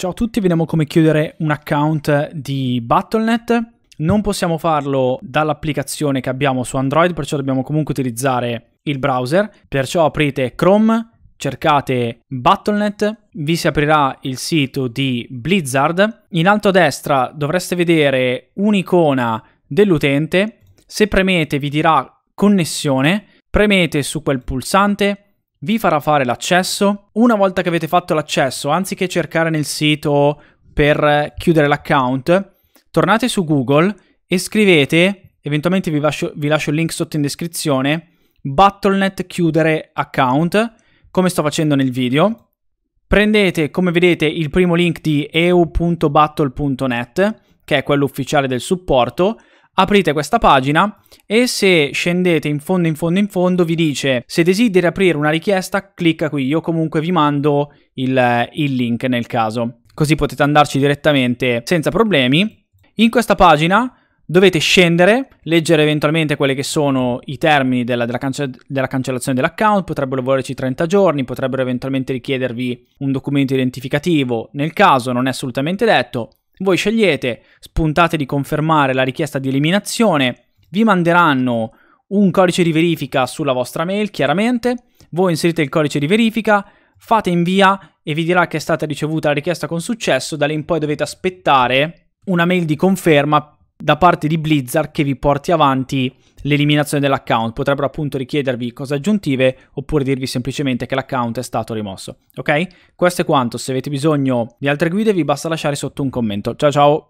Ciao a tutti, vediamo come chiudere un account di Battle.net. Non possiamo farlo dall'applicazione che abbiamo su Android, perciò dobbiamo comunque utilizzare il browser. Perciò aprite Chrome, cercate Battle.net, vi si aprirà il sito di Blizzard. In alto a destra dovreste vedere un'icona dell'utente. Se premete vi dirà connessione, premete su quel pulsante, vi farà fare l'accesso. Una volta che avete fatto l'accesso, anziché cercare nel sito per eh, chiudere l'account, tornate su Google e scrivete, eventualmente vi lascio, vi lascio il link sotto in descrizione, Battlenet chiudere account, come sto facendo nel video. Prendete, come vedete, il primo link di eu.battle.net, che è quello ufficiale del supporto, aprite questa pagina e se scendete in fondo in fondo in fondo vi dice se desideri aprire una richiesta clicca qui, io comunque vi mando il, il link nel caso, così potete andarci direttamente senza problemi. In questa pagina dovete scendere, leggere eventualmente quelli che sono i termini della, della, cance della cancellazione dell'account, potrebbero volerci 30 giorni, potrebbero eventualmente richiedervi un documento identificativo, nel caso non è assolutamente detto, voi scegliete, spuntate di confermare la richiesta di eliminazione, vi manderanno un codice di verifica sulla vostra mail, chiaramente, voi inserite il codice di verifica, fate invia e vi dirà che è stata ricevuta la richiesta con successo, da lì in poi dovete aspettare una mail di conferma da parte di Blizzard che vi porti avanti l'eliminazione dell'account. Potrebbero appunto richiedervi cose aggiuntive oppure dirvi semplicemente che l'account è stato rimosso. Ok? Questo è quanto. Se avete bisogno di altre guide vi basta lasciare sotto un commento. Ciao ciao!